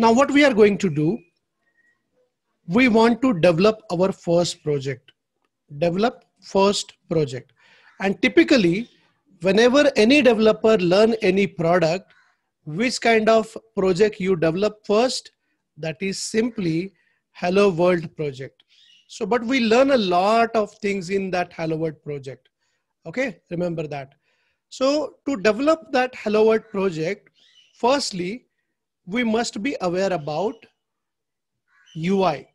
Now what we are going to do, we want to develop our first project. Develop first project. And typically, whenever any developer learn any product, which kind of project you develop first, that is simply Hello World project. So, but we learn a lot of things in that Hello World project. Okay, remember that. So to develop that Hello World project, firstly, we must be aware about UI.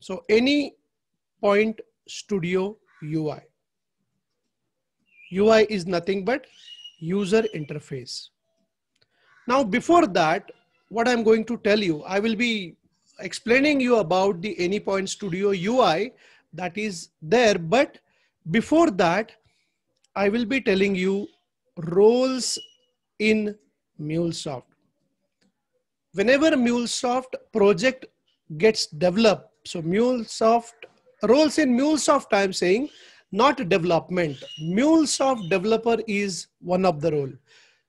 So any point studio UI. UI is nothing but user interface. Now before that, what I'm going to tell you, I will be explaining you about the AnyPoint Studio UI that is there. But before that, I will be telling you roles in MuleSoft whenever MuleSoft project gets developed, so MuleSoft roles in MuleSoft, I'm saying not development. MuleSoft developer is one of the role.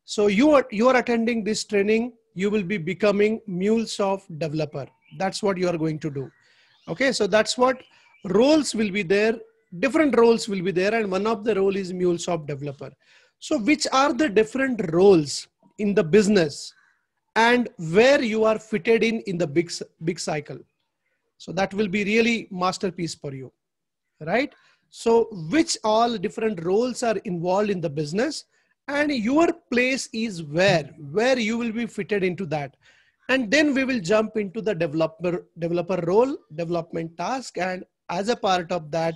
So you are, you are attending this training, you will be becoming MuleSoft developer. That's what you are going to do. Okay, so that's what roles will be there. Different roles will be there and one of the role is MuleSoft developer. So which are the different roles in the business? and where you are fitted in in the big big cycle so that will be really masterpiece for you right so which all different roles are involved in the business and your place is where where you will be fitted into that and then we will jump into the developer developer role development task and as a part of that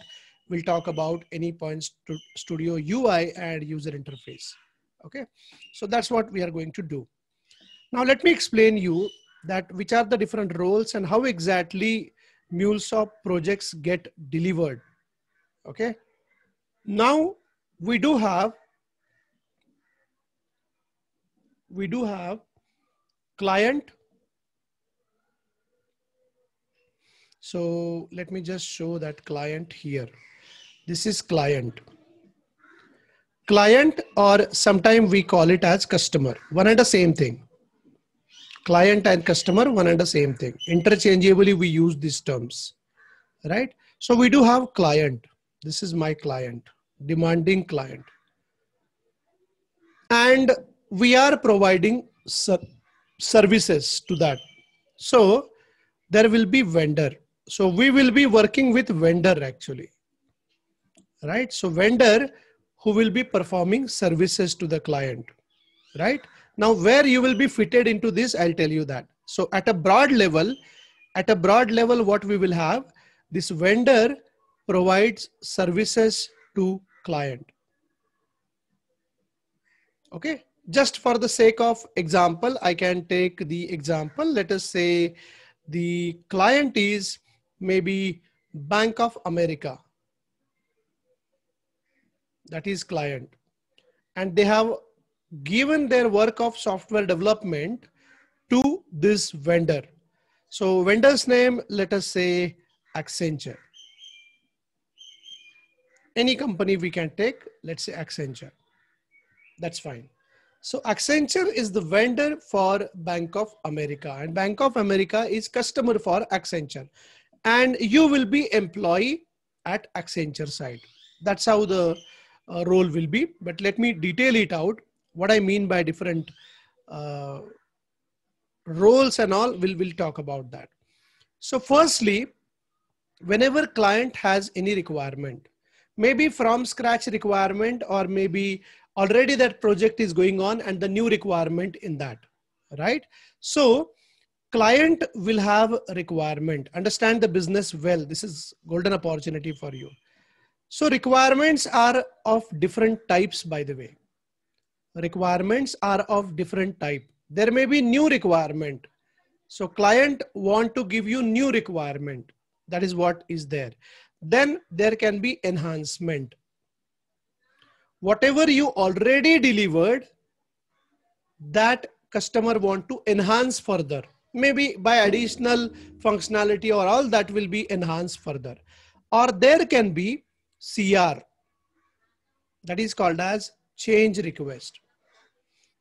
we'll talk about any points to studio ui and user interface okay so that's what we are going to do now let me explain you that which are the different roles and how exactly MuleSoft projects get delivered. Okay. Now we do have we do have client. So let me just show that client here. This is client. Client or sometimes we call it as customer. One and the same thing client and customer one and the same thing interchangeably we use these terms right so we do have client this is my client demanding client and we are providing ser services to that so there will be vendor so we will be working with vendor actually right so vendor who will be performing services to the client right now, where you will be fitted into this, I'll tell you that. So at a broad level, at a broad level, what we will have, this vendor provides services to client. Okay, just for the sake of example, I can take the example. Let us say the client is maybe Bank of America. That is client. And they have given their work of software development to this vendor. So vendor's name, let us say Accenture. Any company we can take, let's say Accenture. That's fine. So Accenture is the vendor for Bank of America and Bank of America is customer for Accenture and you will be employee at Accenture side. That's how the uh, role will be. But let me detail it out what I mean by different uh, roles and all, we'll, we'll talk about that. So firstly, whenever client has any requirement, maybe from scratch requirement or maybe already that project is going on and the new requirement in that, right? So client will have requirement. Understand the business well. This is golden opportunity for you. So requirements are of different types, by the way requirements are of different type. There may be new requirement. So client want to give you new requirement. That is what is there. Then there can be enhancement. Whatever you already delivered, that customer want to enhance further. Maybe by additional functionality or all that will be enhanced further. Or there can be CR. That is called as change request.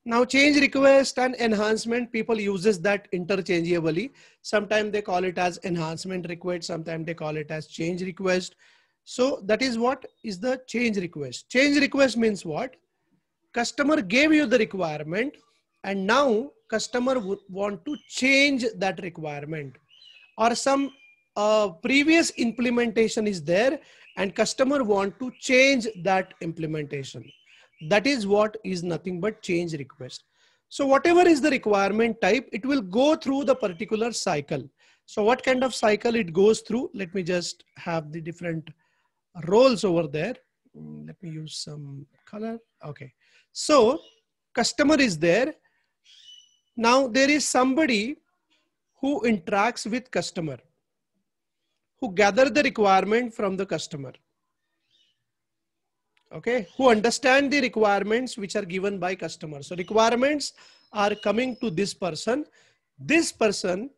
Now change request and enhancement, people uses that interchangeably. Sometimes they call it as enhancement request, sometimes they call it as change request. So that is what is the change request. Change request means what? Customer gave you the requirement and now customer would want to change that requirement or some uh, previous implementation is there and customer want to change that implementation. That is what is nothing but change request. So whatever is the requirement type, it will go through the particular cycle. So what kind of cycle it goes through? Let me just have the different roles over there. Mm, let me use some color. Okay. So customer is there. Now there is somebody who interacts with customer, who gather the requirement from the customer okay who understand the requirements which are given by customer so requirements are coming to this person this person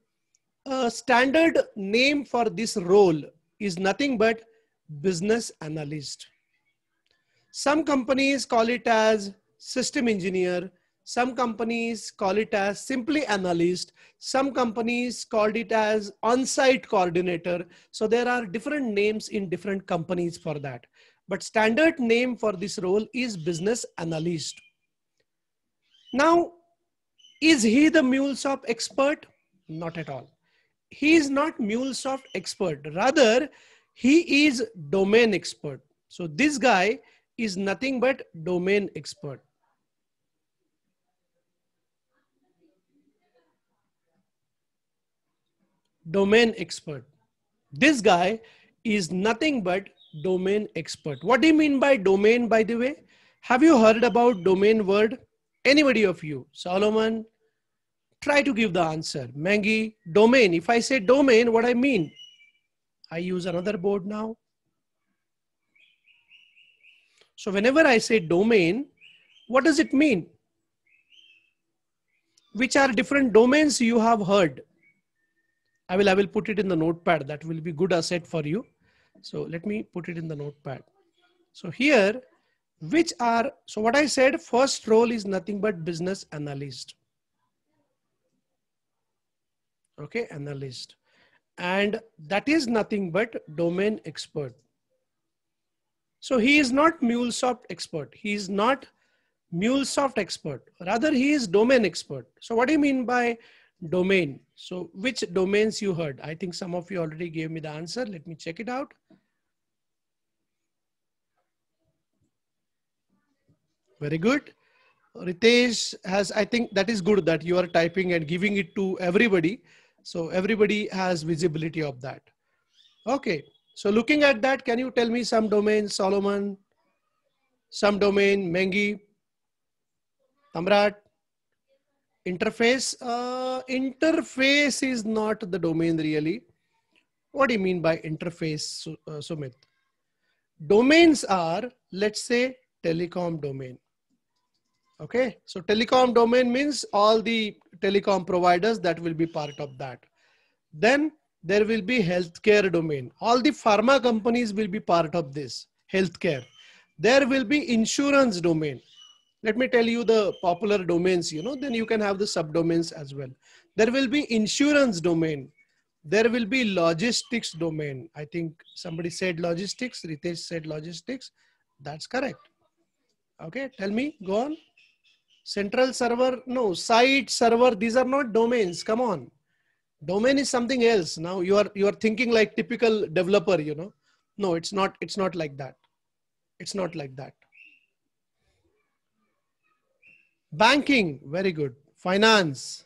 a standard name for this role is nothing but business analyst some companies call it as system engineer some companies call it as simply analyst some companies called it as on-site coordinator so there are different names in different companies for that but standard name for this role is business analyst. Now, is he the MuleSoft expert? Not at all. He is not MuleSoft expert. Rather, he is domain expert. So this guy is nothing but domain expert. Domain expert. This guy is nothing but domain expert. What do you mean by domain, by the way? Have you heard about domain word? Anybody of you? Solomon? Try to give the answer. Mangi, domain. If I say domain, what I mean? I use another board now. So whenever I say domain, what does it mean? Which are different domains you have heard? I will, I will put it in the notepad. That will be good asset for you. So let me put it in the notepad. So here, which are, so what I said, first role is nothing but business analyst. Okay, analyst. And that is nothing but domain expert. So he is not MuleSoft expert. He is not MuleSoft expert. Rather, he is domain expert. So what do you mean by domain. So which domains you heard? I think some of you already gave me the answer. Let me check it out. Very good. Ritesh has, I think that is good that you are typing and giving it to everybody. So everybody has visibility of that. Okay. So looking at that, can you tell me some domain, Solomon, some domain, Mengi, Tamrat? interface uh, interface is not the domain really what do you mean by interface uh, sumit domains are let's say telecom domain okay so telecom domain means all the telecom providers that will be part of that then there will be healthcare domain all the pharma companies will be part of this healthcare there will be insurance domain let me tell you the popular domains you know then you can have the subdomains as well there will be insurance domain there will be logistics domain i think somebody said logistics ritesh said logistics that's correct okay tell me go on central server no site server these are not domains come on domain is something else now you are you are thinking like typical developer you know no it's not it's not like that it's not like that Banking, very good. Finance,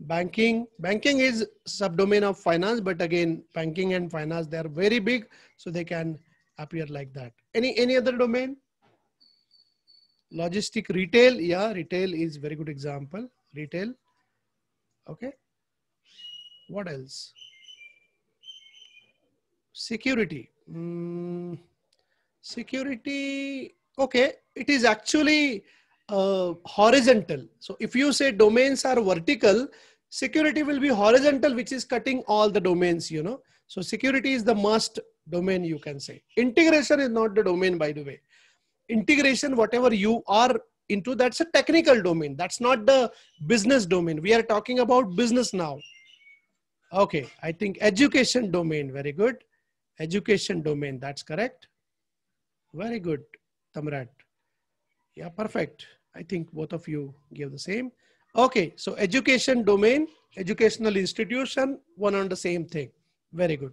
banking. Banking is subdomain of finance, but again, banking and finance, they are very big, so they can appear like that. Any, any other domain? Logistic, retail. Yeah, retail is very good example. Retail. Okay. What else? Security. Mm, security. Okay. It is actually uh, horizontal. So if you say domains are vertical, security will be horizontal, which is cutting all the domains, you know. So security is the must domain, you can say. Integration is not the domain, by the way. Integration, whatever you are into, that's a technical domain. That's not the business domain. We are talking about business now. Okay, I think education domain, very good. Education domain, that's correct. Very good, Tamrat. Yeah, perfect. I think both of you gave the same. Okay, so education domain, educational institution, one on the same thing. Very good.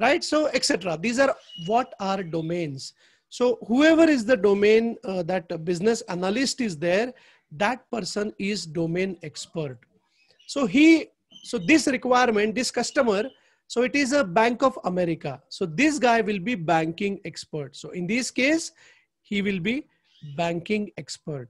Right, so etc. These are what are domains. So whoever is the domain uh, that business analyst is there, that person is domain expert. So he, so this requirement, this customer, so it is a Bank of America. So this guy will be banking expert. So in this case, he will be banking expert.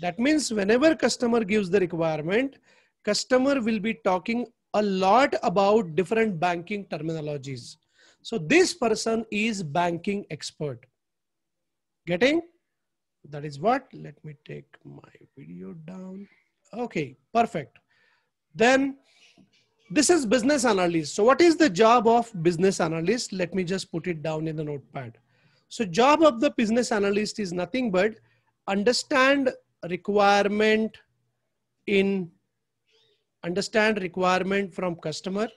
That means whenever customer gives the requirement, customer will be talking a lot about different banking terminologies. So this person is banking expert. Getting? That is what? Let me take my video down. Okay, perfect. Then this is business analyst. So what is the job of business analyst? Let me just put it down in the notepad. So job of the business analyst is nothing but understand requirement in understand requirement from customer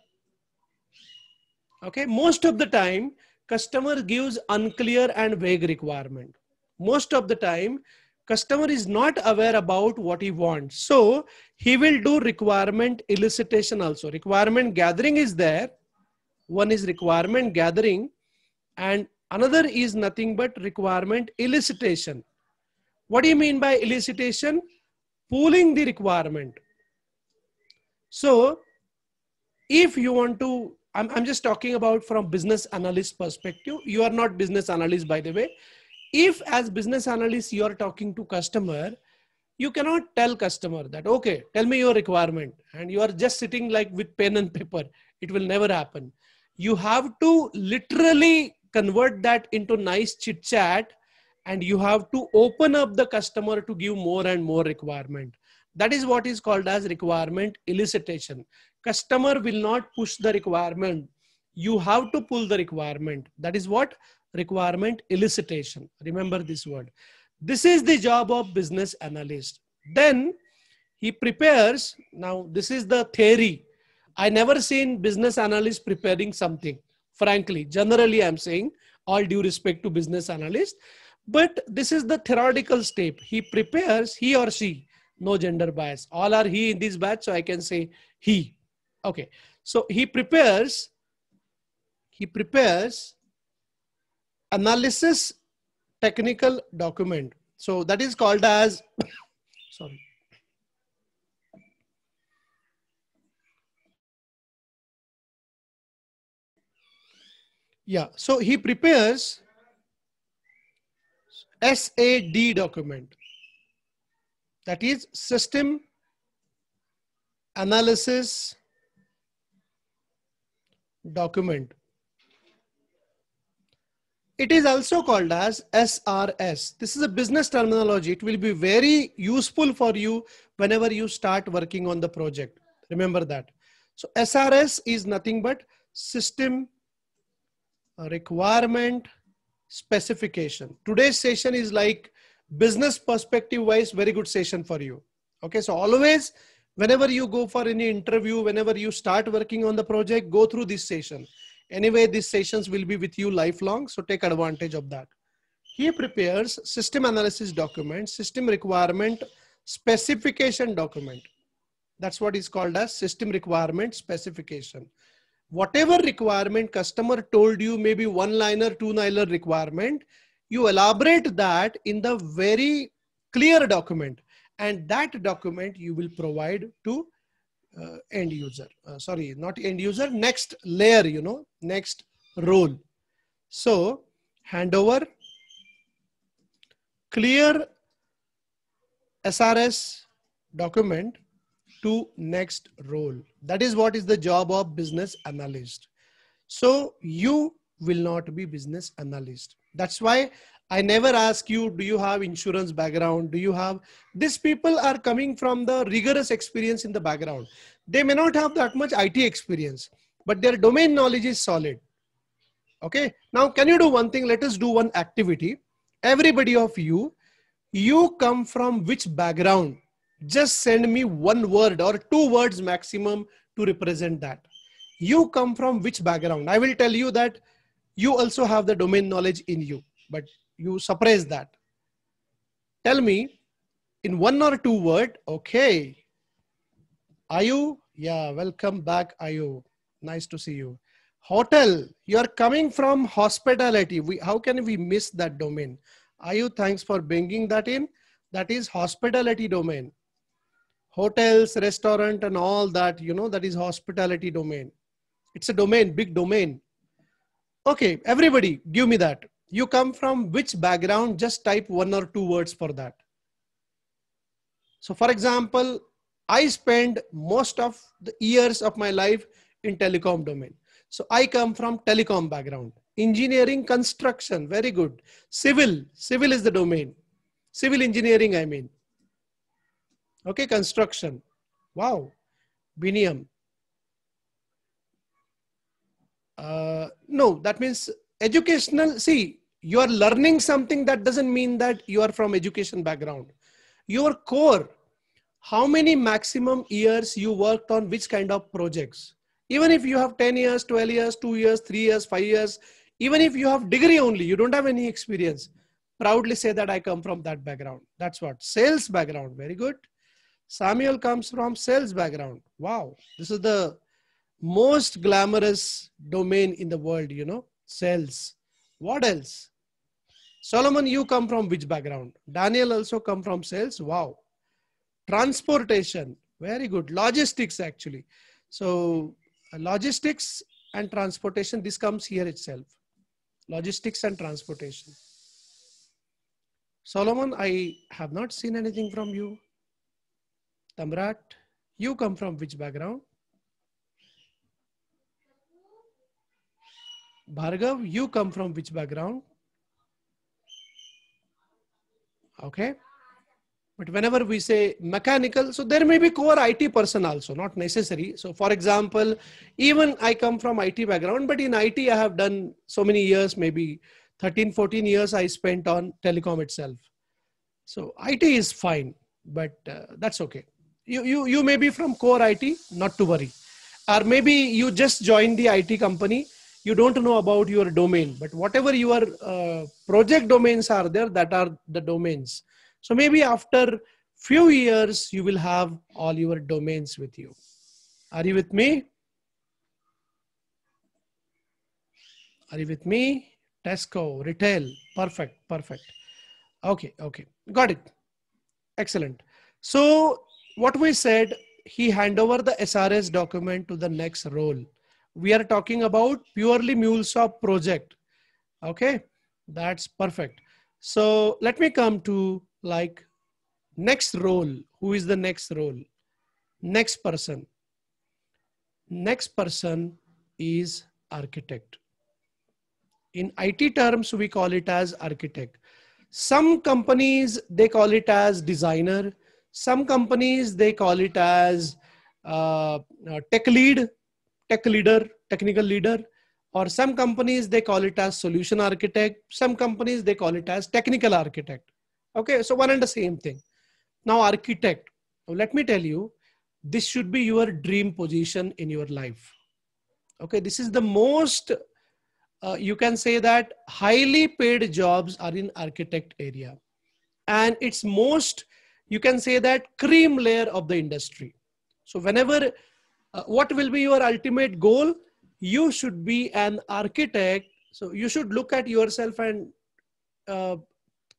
okay most of the time customer gives unclear and vague requirement most of the time customer is not aware about what he wants so he will do requirement elicitation also requirement gathering is there one is requirement gathering and another is nothing but requirement elicitation what do you mean by elicitation? Pooling the requirement. So if you want to, I'm, I'm just talking about from business analyst perspective. You are not business analyst, by the way. If as business analyst, you are talking to customer, you cannot tell customer that, okay, tell me your requirement. And you are just sitting like with pen and paper. It will never happen. You have to literally convert that into nice chit chat and you have to open up the customer to give more and more requirement that is what is called as requirement elicitation customer will not push the requirement you have to pull the requirement that is what requirement elicitation remember this word this is the job of business analyst then he prepares now this is the theory i never seen business analyst preparing something frankly generally i'm saying all due respect to business analyst but this is the theoretical step. He prepares, he or she, no gender bias. All are he in this batch, so I can say he. Okay, so he prepares, he prepares analysis technical document. So that is called as, sorry. Yeah, so he prepares SAD document. That is system analysis document. It is also called as SRS. This is a business terminology. It will be very useful for you whenever you start working on the project. Remember that. So SRS is nothing but system requirement specification. Today's session is like business perspective wise, very good session for you. Okay, so always whenever you go for any interview, whenever you start working on the project, go through this session. Anyway, these sessions will be with you lifelong, so take advantage of that. He prepares system analysis document, system requirement, specification document. That's what is called as system requirement specification whatever requirement customer told you, maybe one liner, two liner requirement, you elaborate that in the very clear document. And that document you will provide to uh, end user. Uh, sorry, not end user, next layer, you know, next role. So handover, clear SRS document to next role. That is what is the job of business analyst. So you will not be business analyst. That's why I never ask you, do you have insurance background? Do you have, these people are coming from the rigorous experience in the background. They may not have that much IT experience, but their domain knowledge is solid. Okay. Now, can you do one thing? Let us do one activity. Everybody of you, you come from which background? just send me one word or two words maximum to represent that. You come from which background? I will tell you that you also have the domain knowledge in you, but you suppress that. Tell me in one or two word, okay. Ayu, yeah, welcome back Ayu. Nice to see you. Hotel, you are coming from hospitality. We, how can we miss that domain? Ayu, thanks for bringing that in. That is hospitality domain hotels restaurant and all that you know that is hospitality domain it's a domain big domain okay everybody give me that you come from which background just type one or two words for that so for example i spend most of the years of my life in telecom domain so i come from telecom background engineering construction very good civil civil is the domain civil engineering i mean Okay, construction. Wow, Binium. Uh, no, that means educational. See, you are learning something that doesn't mean that you are from education background. Your core, how many maximum years you worked on which kind of projects. Even if you have 10 years, 12 years, 2 years, 3 years, 5 years, even if you have degree only, you don't have any experience. Proudly say that I come from that background. That's what. Sales background. Very good. Samuel comes from sales background. Wow, this is the most glamorous domain in the world, you know, sales. What else? Solomon, you come from which background? Daniel also come from sales. Wow. Transportation. Very good. Logistics actually. So uh, logistics and transportation, this comes here itself. Logistics and transportation. Solomon, I have not seen anything from you. Tamrat, you come from which background? Bhargav, you come from which background? Okay. But whenever we say mechanical, so there may be core IT person also, not necessary. So for example, even I come from IT background, but in IT I have done so many years, maybe 13, 14 years I spent on telecom itself. So IT is fine, but uh, that's okay you, you, you may be from core IT, not to worry. Or maybe you just joined the IT company, you don't know about your domain, but whatever your uh, project domains are there, that are the domains. So maybe after few years, you will have all your domains with you. Are you with me? Are you with me? Tesco, retail, perfect, perfect. Okay, okay, got it. Excellent. So what we said, he hand over the SRS document to the next role. We are talking about purely MuleSoft project. Okay, that's perfect. So let me come to like next role. Who is the next role? Next person. Next person is architect. In IT terms, we call it as architect. Some companies, they call it as designer some companies, they call it as uh, uh, tech lead, tech leader, technical leader. Or some companies, they call it as solution architect. Some companies, they call it as technical architect. Okay, so one and the same thing. Now architect, now let me tell you, this should be your dream position in your life. Okay, this is the most uh, you can say that highly paid jobs are in architect area and it's most you can say that cream layer of the industry. So whenever, uh, what will be your ultimate goal? You should be an architect. So you should look at yourself and uh,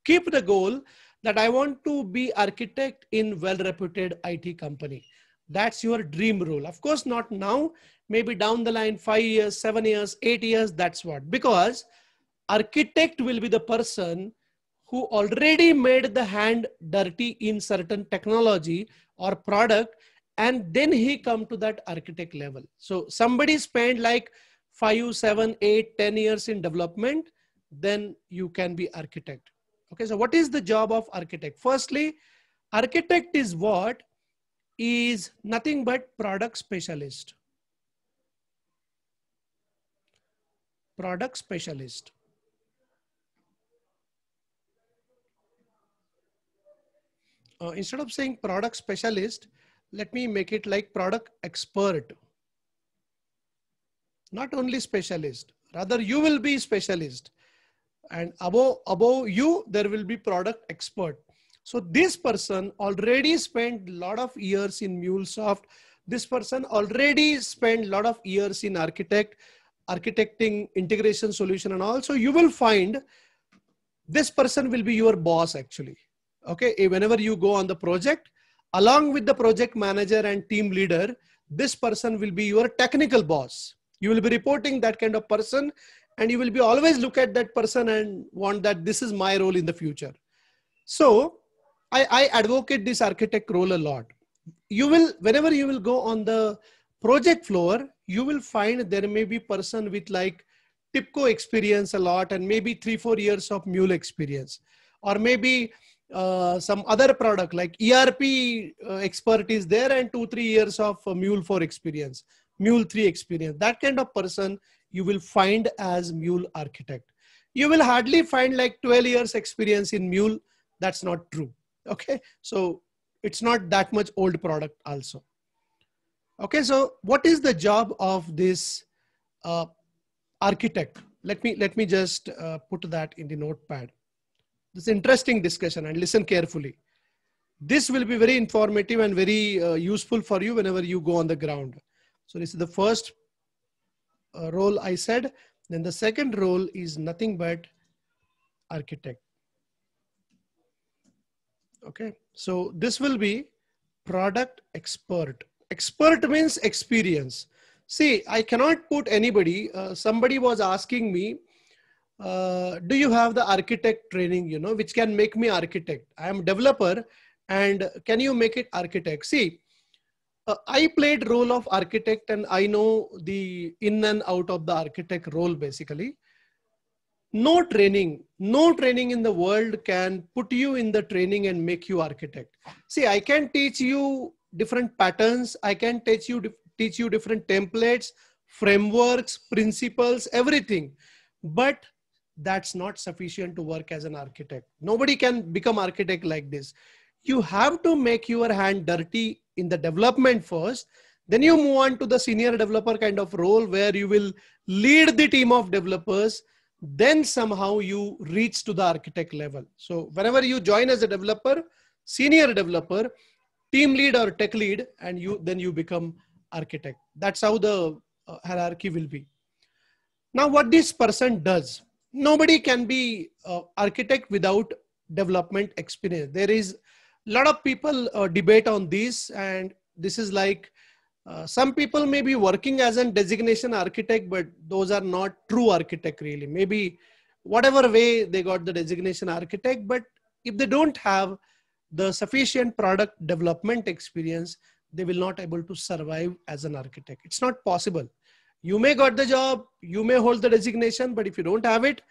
keep the goal that I want to be architect in well-reputed IT company. That's your dream role. Of course, not now, maybe down the line, five years, seven years, eight years, that's what. Because architect will be the person who already made the hand dirty in certain technology or product and then he come to that architect level so somebody spent like five seven eight ten years in development then you can be architect okay so what is the job of architect firstly architect is what is nothing but product specialist product specialist uh, instead of saying product specialist, let me make it like product expert. Not only specialist, rather you will be specialist. And above, above you, there will be product expert. So this person already spent a lot of years in MuleSoft. This person already spent a lot of years in architect, architecting integration solution and also you will find this person will be your boss actually. Okay, eh, whenever you go on the project, along with the project manager and team leader, this person will be your technical boss. You will be reporting that kind of person and you will be always look at that person and want that this is my role in the future. So I, I advocate this architect role a lot. You will, whenever you will go on the project floor, you will find there may be person with like TIPCO experience a lot and maybe three, four years of mule experience, or maybe uh, some other product like erp uh, there and two three years of uh, mule 4 experience mule 3 experience that kind of person you will find as mule architect you will hardly find like 12 years experience in mule that's not true okay so it's not that much old product also okay so what is the job of this uh, architect let me let me just uh, put that in the notepad this interesting discussion and listen carefully. This will be very informative and very uh, useful for you whenever you go on the ground. So this is the first uh, role I said. Then the second role is nothing but architect. Okay, so this will be product expert. Expert means experience. See, I cannot put anybody. Uh, somebody was asking me uh, do you have the architect training you know which can make me architect i am developer and can you make it architect see uh, i played role of architect and i know the in and out of the architect role basically no training no training in the world can put you in the training and make you architect see i can teach you different patterns i can teach you teach you different templates frameworks principles everything but that's not sufficient to work as an architect nobody can become architect like this you have to make your hand dirty in the development first then you move on to the senior developer kind of role where you will lead the team of developers then somehow you reach to the architect level so whenever you join as a developer senior developer team lead or tech lead and you then you become architect that's how the uh, hierarchy will be now what this person does nobody can be uh, architect without development experience there is a lot of people uh, debate on this and this is like uh, some people may be working as an designation architect but those are not true architect really maybe whatever way they got the designation architect but if they don't have the sufficient product development experience they will not able to survive as an architect it's not possible you may got the job you may hold the designation but if you don't have it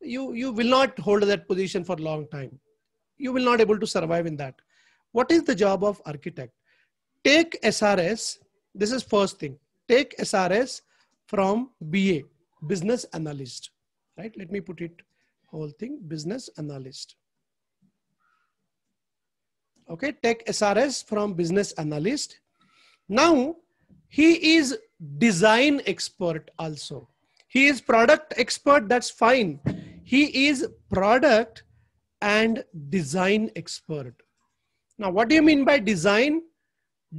you you will not hold that position for a long time you will not able to survive in that what is the job of architect take srs this is first thing take srs from ba business analyst right let me put it whole thing business analyst okay take srs from business analyst now he is design expert also he is product expert that's fine he is product and design expert now what do you mean by design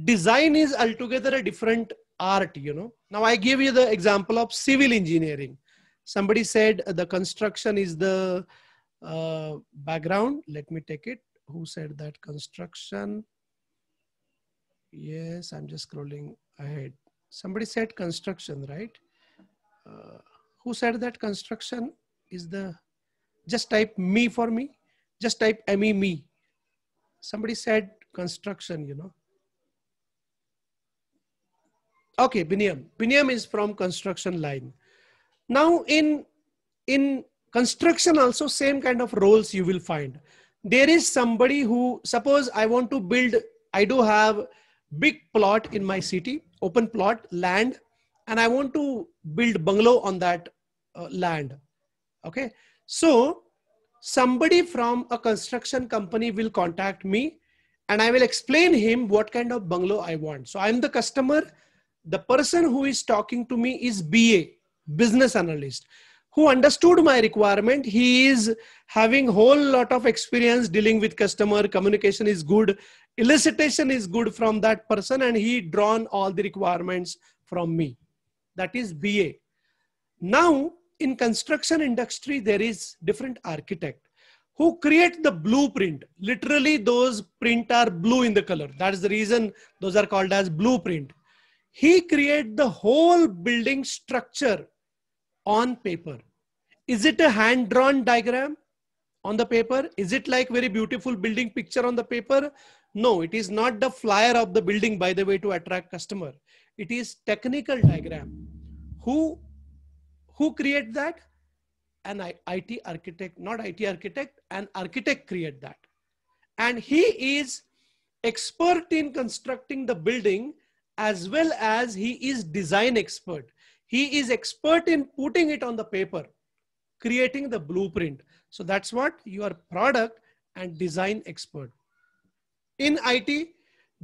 design is altogether a different art you know now i give you the example of civil engineering somebody said uh, the construction is the uh, background let me take it who said that construction yes i'm just scrolling ahead. Somebody said construction, right? Uh, who said that construction is the, just type me for me, just type me, me. Somebody said construction, you know. Okay, Binyam. Binyam is from construction line. Now in, in construction also same kind of roles you will find. There is somebody who, suppose I want to build, I do have big plot in my city open plot land and i want to build bungalow on that uh, land okay so somebody from a construction company will contact me and i will explain him what kind of bungalow i want so i'm the customer the person who is talking to me is ba business analyst who understood my requirement he is having whole lot of experience dealing with customer communication is good elicitation is good from that person and he drawn all the requirements from me. That is BA. Now in construction industry, there is different architect who create the blueprint. Literally those print are blue in the color. That is the reason those are called as blueprint. He create the whole building structure on paper. Is it a hand drawn diagram on the paper? Is it like very beautiful building picture on the paper? No, it is not the flyer of the building, by the way, to attract customer. It is technical diagram. Who, who create that? An IT architect, not IT architect, an architect create that. And he is expert in constructing the building as well as he is design expert. He is expert in putting it on the paper, creating the blueprint. So that's what your product and design expert. In IT,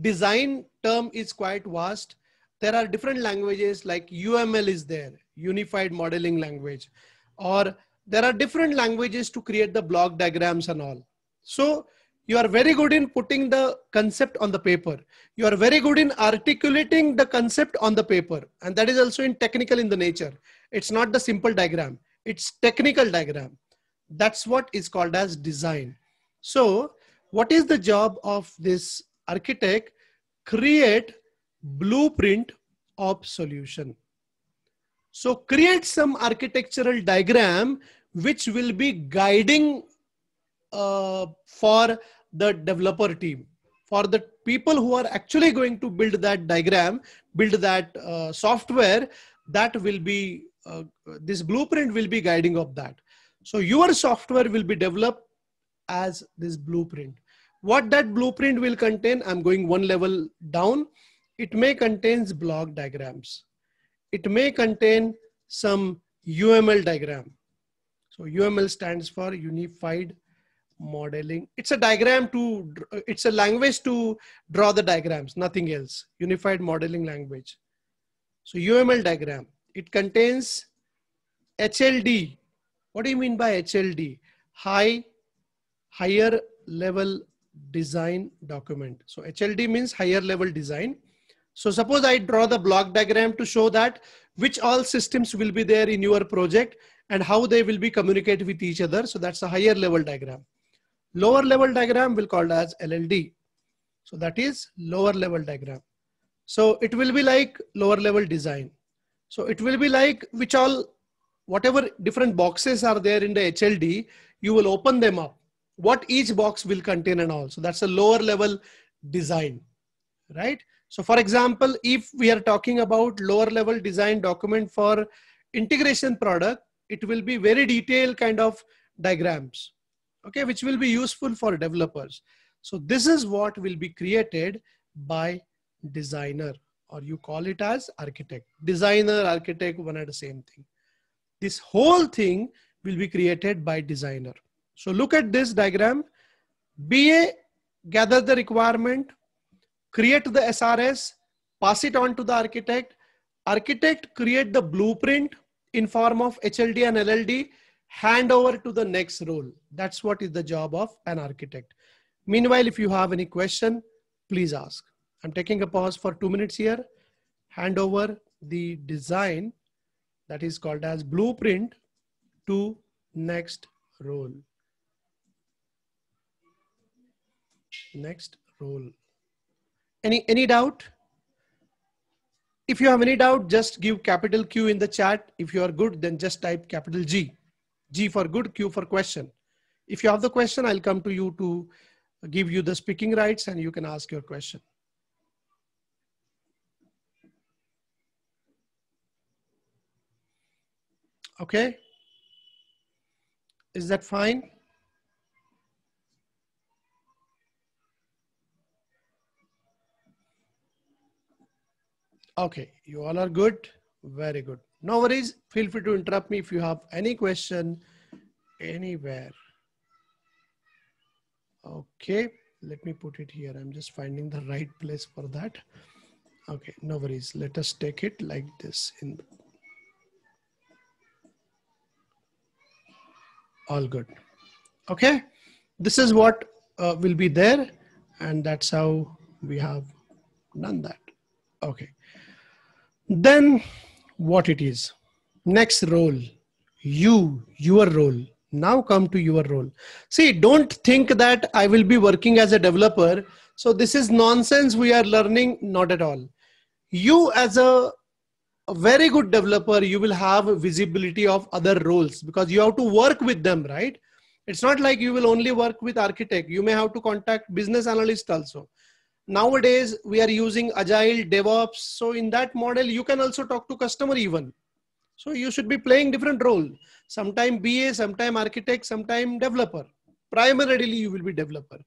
design term is quite vast. There are different languages like UML is there, Unified Modeling Language, or there are different languages to create the block diagrams and all. So you are very good in putting the concept on the paper. You are very good in articulating the concept on the paper. And that is also in technical in the nature. It's not the simple diagram. It's technical diagram. That's what is called as design. So what is the job of this architect? Create blueprint of solution. So create some architectural diagram which will be guiding uh, for the developer team, for the people who are actually going to build that diagram, build that uh, software, that will be, uh, this blueprint will be guiding of that. So your software will be developed as this blueprint. What that blueprint will contain, I'm going one level down. It may contains block diagrams. It may contain some UML diagram. So UML stands for Unified Modeling. It's a diagram to, it's a language to draw the diagrams, nothing else. Unified Modeling Language. So UML diagram, it contains HLD. What do you mean by HLD? High higher level design document. So HLD means higher level design. So suppose I draw the block diagram to show that which all systems will be there in your project and how they will be communicate with each other. So that's a higher level diagram. Lower level diagram will called as LLD. So that is lower level diagram. So it will be like lower level design. So it will be like which all, whatever different boxes are there in the HLD, you will open them up what each box will contain and all. So that's a lower level design, right? So for example, if we are talking about lower level design document for integration product, it will be very detailed kind of diagrams, okay, which will be useful for developers. So this is what will be created by designer or you call it as architect. Designer, architect, one and the same thing. This whole thing will be created by designer. So look at this diagram. BA gathers the requirement, create the SRS, pass it on to the architect. Architect create the blueprint in form of HLD and LLD, hand over to the next role. That's what is the job of an architect. Meanwhile, if you have any question, please ask. I'm taking a pause for two minutes here. Hand over the design that is called as blueprint to next role. next role. Any, any doubt? If you have any doubt, just give capital Q in the chat. If you are good, then just type capital G. G for good, Q for question. If you have the question, I'll come to you to give you the speaking rights and you can ask your question. Okay. Is that fine? Okay, you all are good. Very good. No worries. Feel free to interrupt me if you have any question anywhere. Okay, let me put it here. I'm just finding the right place for that. Okay, no worries. Let us take it like this. In all good. Okay, this is what uh, will be there, and that's how we have done that. Okay. Then what it is. Next role, you, your role. Now come to your role. See, don't think that I will be working as a developer. So this is nonsense we are learning, not at all. You as a a very good developer you will have visibility of other roles because you have to work with them right it's not like you will only work with architect you may have to contact business analyst also nowadays we are using agile devops so in that model you can also talk to customer even so you should be playing different role sometime ba sometime architect sometime developer primarily you will be developer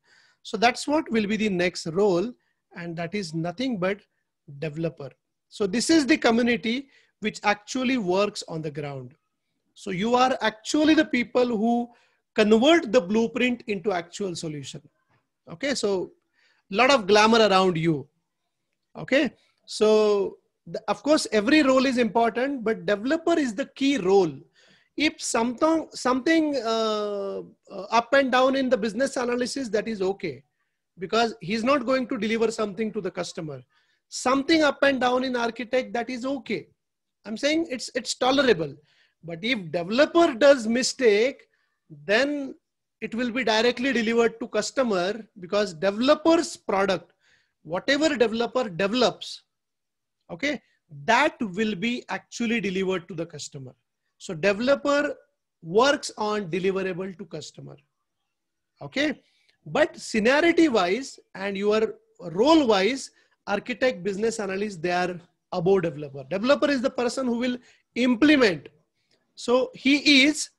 so that's what will be the next role and that is nothing but developer so this is the community which actually works on the ground so you are actually the people who convert the blueprint into actual solution okay so lot of glamour around you okay so the, of course every role is important but developer is the key role if something something uh, uh, up and down in the business analysis that is okay because he's not going to deliver something to the customer something up and down in architect that is okay i'm saying it's it's tolerable but if developer does mistake then it will be directly delivered to customer because developer's product, whatever developer develops, okay, that will be actually delivered to the customer. So developer works on deliverable to customer. Okay. But seniority wise and your role wise, architect, business analyst, they are above developer. Developer is the person who will implement. So he is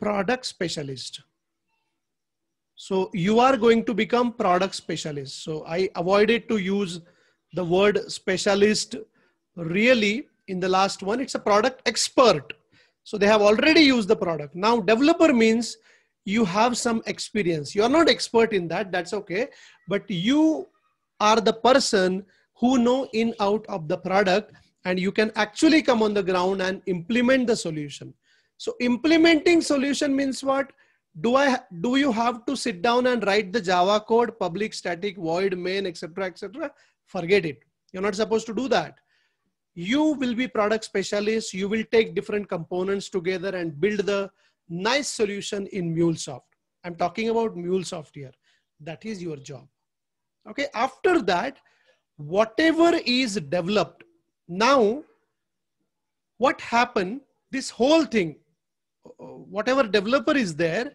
product specialist. So you are going to become product specialist. So I avoided to use the word specialist really in the last one. It's a product expert. So they have already used the product. Now developer means you have some experience. You are not expert in that. That's okay. But you are the person who know in out of the product and you can actually come on the ground and implement the solution. So implementing solution means what? do i do you have to sit down and write the java code public static void main etc etc forget it you're not supposed to do that you will be product specialist you will take different components together and build the nice solution in mulesoft i'm talking about mulesoft here that is your job okay after that whatever is developed now what happened this whole thing uh, whatever developer is there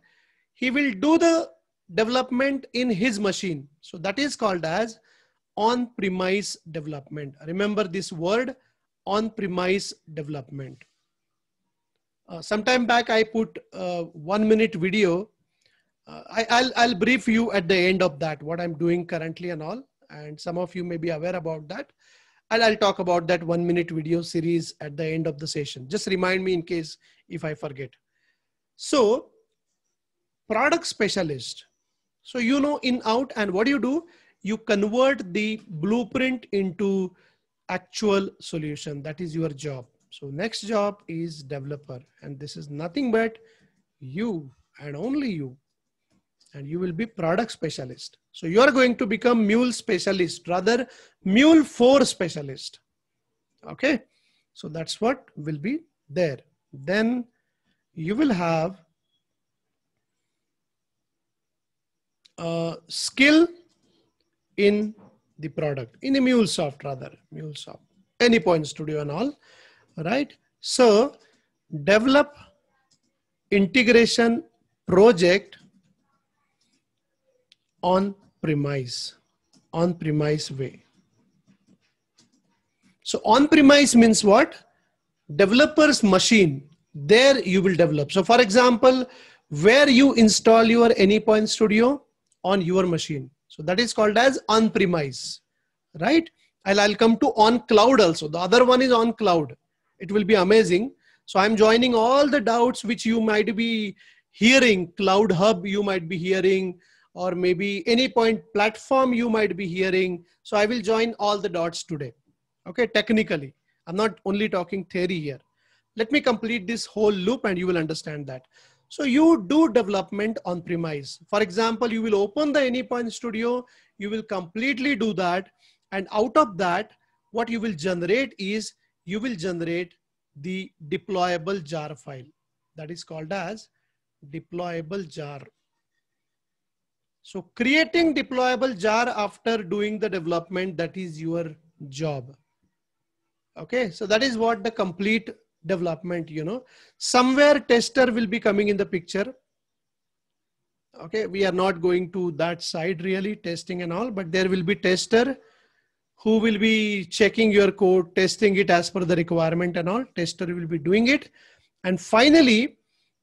he will do the development in his machine. So that is called as on-premise development. Remember this word, on-premise development. Uh, sometime back, I put uh, one minute video. Uh, I, will I'll brief you at the end of that, what I'm doing currently and all. And some of you may be aware about that. And I'll talk about that one minute video series at the end of the session. Just remind me in case if I forget. So product specialist. So you know in out and what do you do? You convert the blueprint into actual solution. That is your job. So next job is developer. And this is nothing but you and only you. And you will be product specialist. So you are going to become mule specialist, rather mule four specialist. Okay. So that's what will be there. Then you will have uh, skill in the product in the MuleSoft rather MuleSoft any point studio and all right so develop integration project on premise on premise way so on premise means what developers machine there you will develop so for example where you install your anypoint studio on your machine. So that is called as on-premise, right? I'll, I'll come to on-cloud also. The other one is on-cloud. It will be amazing. So I'm joining all the doubts which you might be hearing, Cloud Hub you might be hearing, or maybe any point platform you might be hearing. So I will join all the dots today. Okay, technically. I'm not only talking theory here. Let me complete this whole loop and you will understand that. So you do development on premise. For example, you will open the AnyPoint Studio, you will completely do that. And out of that, what you will generate is you will generate the deployable jar file that is called as deployable jar. So creating deployable jar after doing the development, that is your job. Okay, so that is what the complete development, you know, somewhere tester will be coming in the picture. Okay, we are not going to that side really testing and all, but there will be tester who will be checking your code, testing it as per the requirement and all. Tester will be doing it. And finally,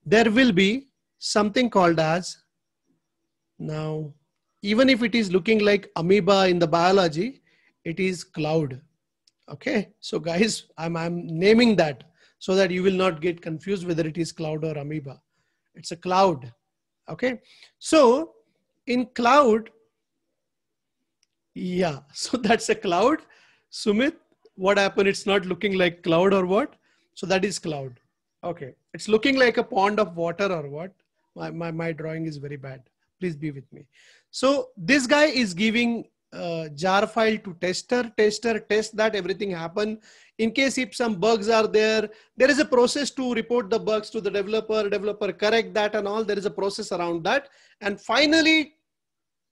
there will be something called as now, even if it is looking like amoeba in the biology, it is cloud. Okay, so guys, I'm, I'm naming that so that you will not get confused whether it is cloud or amoeba. It's a cloud. Okay. So in cloud, yeah, so that's a cloud. Sumit, what happened? It's not looking like cloud or what? So that is cloud. Okay. It's looking like a pond of water or what? My, my, my drawing is very bad. Please be with me. So this guy is giving uh, jar file to tester, tester, test that everything happen. In case if some bugs are there, there is a process to report the bugs to the developer, developer correct that and all. There is a process around that. And finally,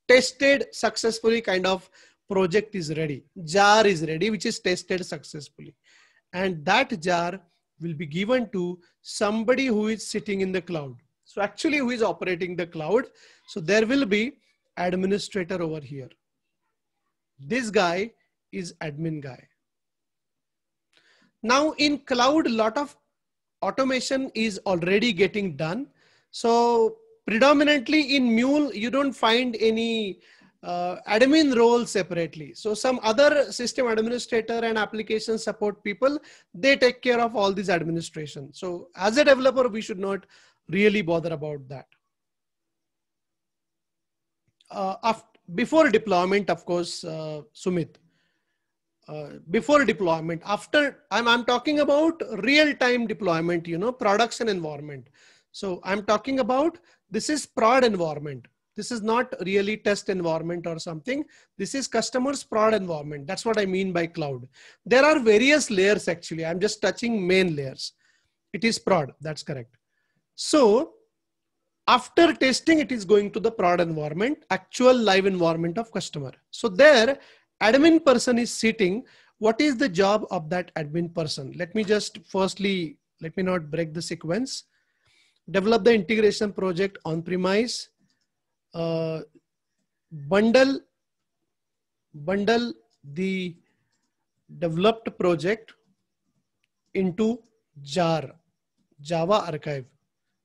tested successfully kind of project is ready. Jar is ready, which is tested successfully. And that jar will be given to somebody who is sitting in the cloud. So actually who is operating the cloud. So there will be administrator over here this guy is admin guy. Now in cloud, a lot of automation is already getting done. So predominantly in Mule, you don't find any uh, admin role separately. So some other system administrator and application support people, they take care of all these administration. So as a developer, we should not really bother about that. Uh, before deployment, of course, uh, Sumit. Uh, before deployment, after I'm I'm talking about real-time deployment, you know, production environment. So I'm talking about this is prod environment. This is not really test environment or something. This is customer's prod environment. That's what I mean by cloud. There are various layers actually. I'm just touching main layers. It is prod. That's correct. So after testing, it is going to the prod environment, actual live environment of customer. So there, admin person is sitting. What is the job of that admin person? Let me just firstly, let me not break the sequence. Develop the integration project on premise. Uh, bundle, bundle the developed project into jar java archive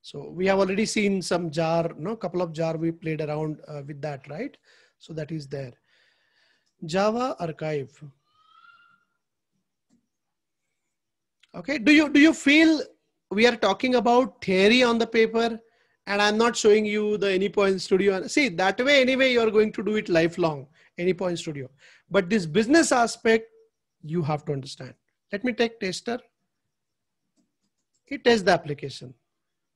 so we have already seen some jar, no, couple of jar we played around uh, with that, right? So that is there. Java archive. Okay, do you, do you feel we are talking about theory on the paper and I'm not showing you the AnyPoint Studio. See, that way anyway, you're going to do it lifelong, AnyPoint Studio. But this business aspect, you have to understand. Let me take tester. It tests the application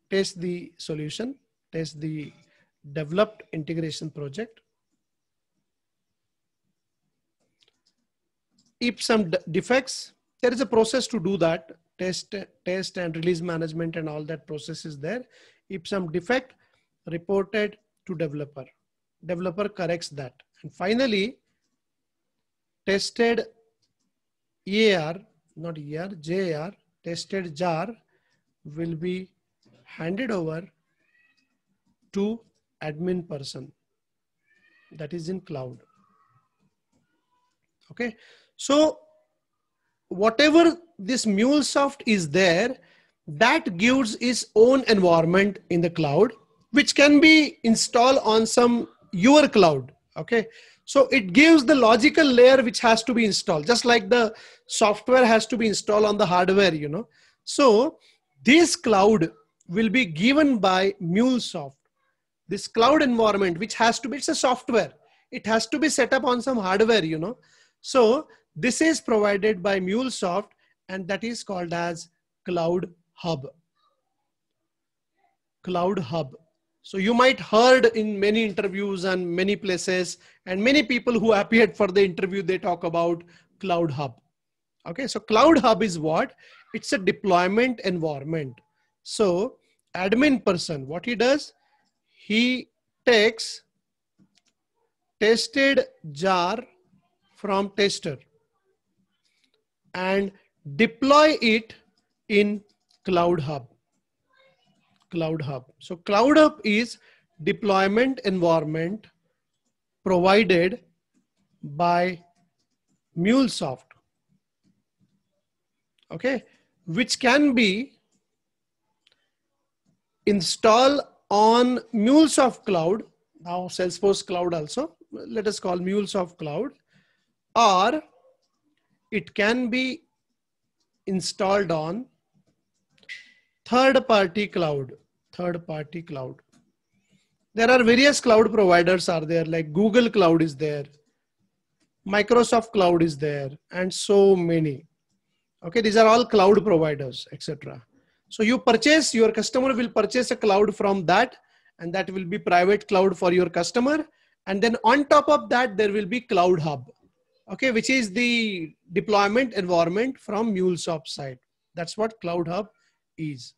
test the solution, test the developed integration project. If some defects, there is a process to do that. Test, test and release management and all that process is there. If some defect reported to developer, developer corrects that. And finally, tested EAR, not ER, JAR, tested jar will be handed over to admin person that is in cloud. Okay. So whatever this MuleSoft is there, that gives its own environment in the cloud, which can be installed on some your cloud. Okay. So it gives the logical layer which has to be installed, just like the software has to be installed on the hardware, you know. So this cloud will be given by MuleSoft. This cloud environment, which has to be, it's a software. It has to be set up on some hardware, you know. So this is provided by MuleSoft and that is called as Cloud Hub. Cloud Hub. So you might heard in many interviews and many places and many people who appeared for the interview, they talk about Cloud Hub. Okay, so Cloud Hub is what? It's a deployment environment. So admin person, what he does, he takes tested jar from tester and deploy it in Cloud Hub. Cloud Hub. So Cloud Hub is deployment environment provided by MuleSoft. Okay, which can be install on MuleSoft Cloud, now Salesforce Cloud also, let us call MuleSoft Cloud, or it can be installed on third party cloud, third party cloud. There are various cloud providers are there like Google Cloud is there, Microsoft Cloud is there, and so many. Okay, these are all cloud providers, etc. So you purchase, your customer will purchase a cloud from that and that will be private cloud for your customer. And then on top of that, there will be cloud hub, okay, which is the deployment environment from MuleSoft side. That's what cloud hub is.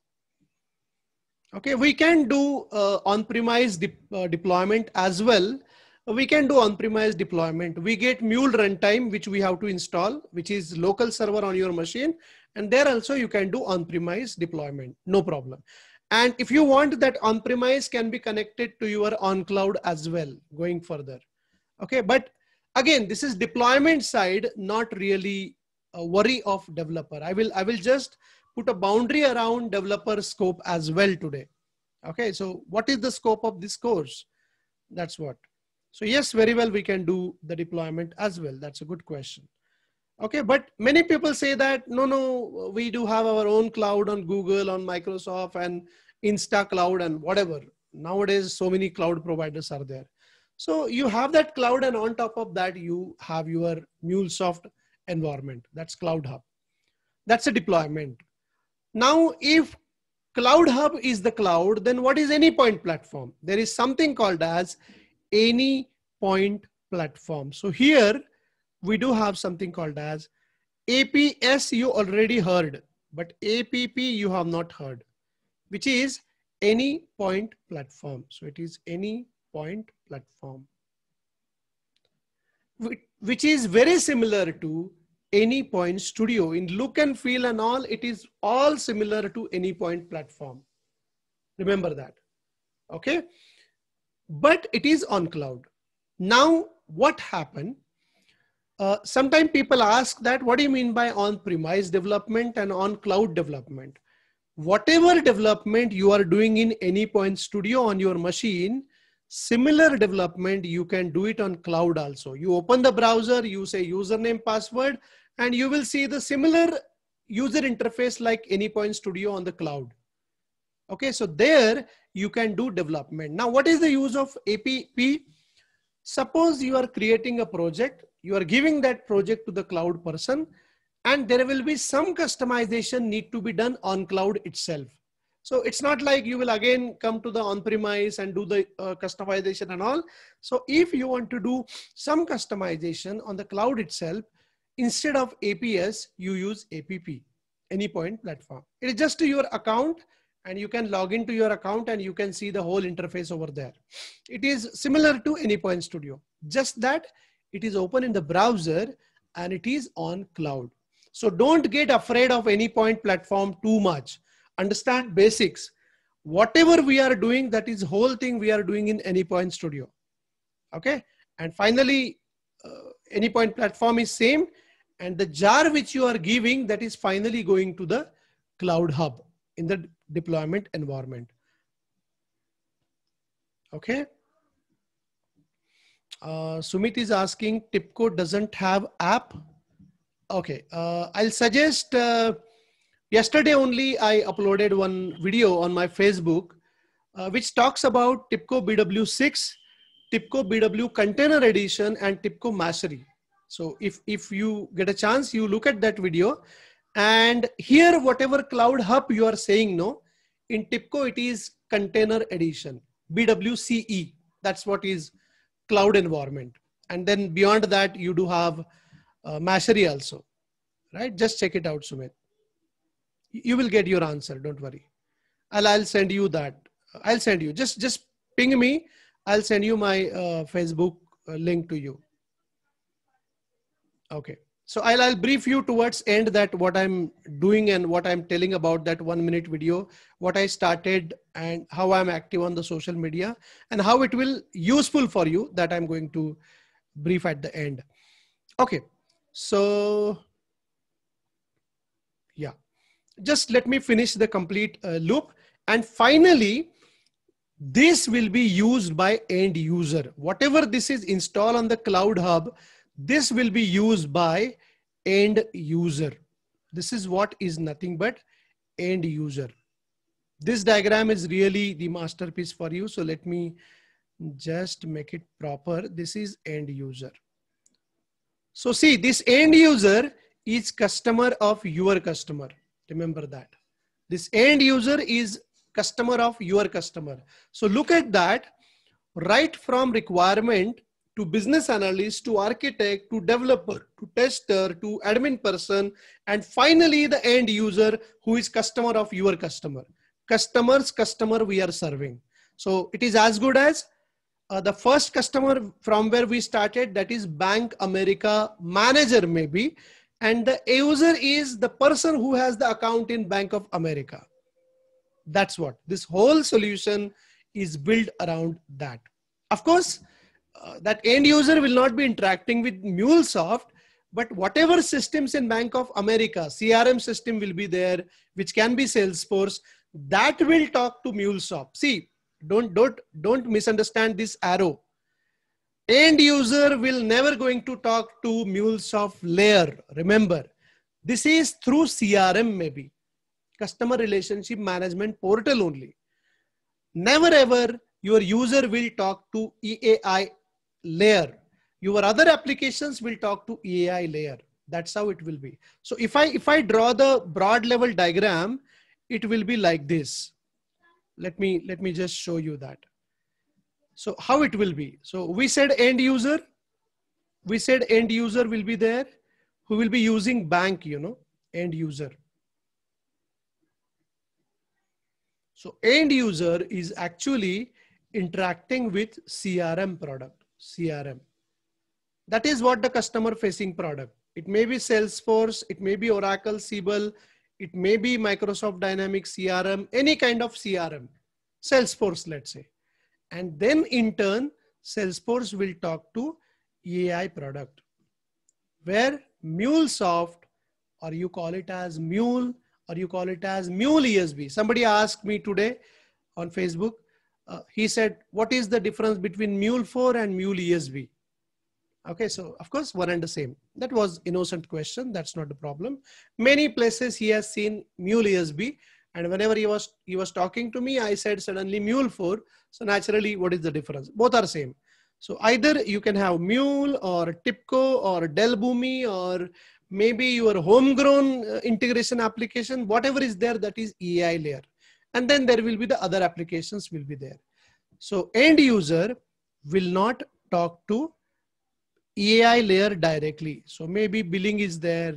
Okay, we can do uh, on-premise de uh, deployment as well we can do on-premise deployment. We get mule runtime, which we have to install, which is local server on your machine. And there also you can do on-premise deployment, no problem. And if you want that on-premise can be connected to your on-cloud as well, going further. Okay, but again, this is deployment side, not really a worry of developer. I will, I will just put a boundary around developer scope as well today. Okay, so what is the scope of this course? That's what. So yes, very well, we can do the deployment as well. That's a good question. Okay, but many people say that, no, no, we do have our own cloud on Google, on Microsoft and Insta Cloud and whatever. Nowadays, so many cloud providers are there. So you have that cloud and on top of that, you have your MuleSoft environment. That's Cloud Hub. That's a deployment. Now, if Cloud Hub is the cloud, then what is any point platform? There is something called as any point platform. So here we do have something called as APS you already heard, but APP you have not heard, which is any point platform. So it is any point platform, which is very similar to any point studio in look and feel and all. It is all similar to any point platform. Remember that. Okay but it is on cloud. Now, what happened? Uh, sometimes people ask that, what do you mean by on-premise development and on-cloud development? Whatever development you are doing in any point studio on your machine, similar development, you can do it on cloud also. You open the browser, you say username, password, and you will see the similar user interface like AnyPoint Studio on the cloud. Okay, so there you can do development. Now, what is the use of APP? Suppose you are creating a project, you are giving that project to the cloud person, and there will be some customization need to be done on cloud itself. So it's not like you will again come to the on-premise and do the uh, customization and all. So if you want to do some customization on the cloud itself, instead of APS, you use APP, any point platform. It is just your account and you can log into your account and you can see the whole interface over there. It is similar to AnyPoint Studio, just that it is open in the browser and it is on cloud. So don't get afraid of AnyPoint platform too much. Understand basics. Whatever we are doing, that is whole thing we are doing in AnyPoint Studio. Okay. And finally, uh, AnyPoint platform is same and the jar which you are giving that is finally going to the cloud hub in the deployment environment. Okay. Uh, Sumit is asking TIPCO doesn't have app. Okay. Uh, I'll suggest uh, yesterday only I uploaded one video on my Facebook uh, which talks about TIPCO BW6, TIPCO BW container edition and TIPCO mastery. So if, if you get a chance, you look at that video and here, whatever cloud hub you are saying no, in TIPCO, it is container edition, BWCE. That's what is cloud environment. And then beyond that, you do have uh, Mashery also, right? Just check it out, Sumit. You will get your answer. Don't worry. I'll, I'll send you that. I'll send you. Just, just ping me. I'll send you my uh, Facebook uh, link to you. Okay. So I'll, I'll brief you towards end that what I'm doing and what I'm telling about that one minute video, what I started and how I'm active on the social media and how it will useful for you that I'm going to brief at the end. Okay. So yeah, just let me finish the complete uh, loop. And finally, this will be used by end user. Whatever this is installed on the cloud hub, this will be used by end user. This is what is nothing but end user. This diagram is really the masterpiece for you. So let me just make it proper. This is end user. So see this end user is customer of your customer. Remember that. This end user is customer of your customer. So look at that right from requirement to business analyst, to architect, to developer, to tester, to admin person, and finally the end user who is customer of your customer. Customer's customer we are serving. So it is as good as uh, the first customer from where we started, that is Bank America manager maybe. And the user is the person who has the account in Bank of America. That's what this whole solution is built around that. Of course, uh, that end user will not be interacting with MuleSoft, but whatever systems in Bank of America, CRM system will be there, which can be Salesforce, that will talk to MuleSoft. See, don't, don't, don't misunderstand this arrow. End user will never going to talk to MuleSoft layer. Remember, this is through CRM maybe, customer relationship management portal only. Never ever your user will talk to EAI layer. Your other applications will talk to AI layer. That's how it will be. So if I, if I draw the broad level diagram, it will be like this. Let me, let me just show you that. So how it will be. So we said end user, we said end user will be there who will be using bank, you know, end user. So end user is actually interacting with CRM product. CRM. That is what the customer facing product. It may be Salesforce, it may be Oracle, Siebel, it may be Microsoft Dynamics CRM, any kind of CRM, Salesforce, let's say. And then in turn, Salesforce will talk to AI product where MuleSoft, or you call it as Mule, or you call it as Mule ESB. Somebody asked me today on Facebook, uh, he said, what is the difference between Mule 4 and Mule ESV? Okay, so of course, one and the same. That was innocent question. That's not the problem. Many places he has seen Mule ESB. And whenever he was, he was talking to me, I said suddenly Mule 4. So naturally, what is the difference? Both are same. So either you can have Mule or TIPCO or Delbumi or maybe your homegrown uh, integration application, whatever is there that is EI layer and then there will be the other applications will be there. So end user will not talk to EAI layer directly. So maybe billing is there,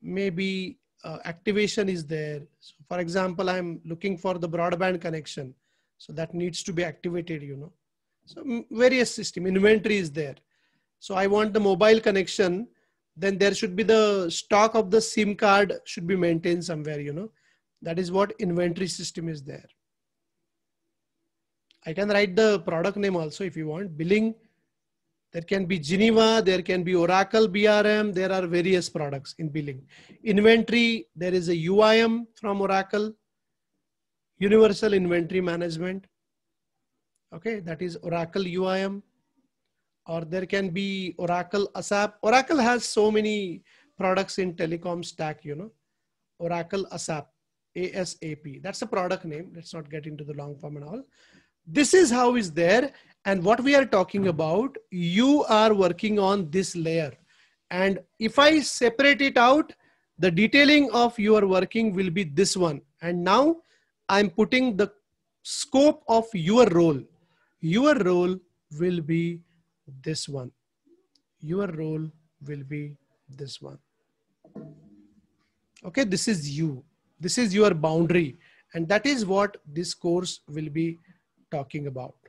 maybe uh, activation is there. So for example, I'm looking for the broadband connection. So that needs to be activated, you know. So various system inventory is there. So I want the mobile connection, then there should be the stock of the SIM card should be maintained somewhere, you know. That is what inventory system is there. I can write the product name also if you want. Billing, there can be Geneva, there can be Oracle BRM, there are various products in billing. Inventory, there is a UIM from Oracle, Universal Inventory Management. Okay, that is Oracle UIM. Or there can be Oracle ASAP. Oracle has so many products in telecom stack, you know. Oracle ASAP. ASAP. That's a product name. Let's not get into the long form and all. This is how is there. And what we are talking about, you are working on this layer. And if I separate it out, the detailing of your working will be this one. And now I'm putting the scope of your role. Your role will be this one. Your role will be this one. Okay, this is you this is your boundary. And that is what this course will be talking about.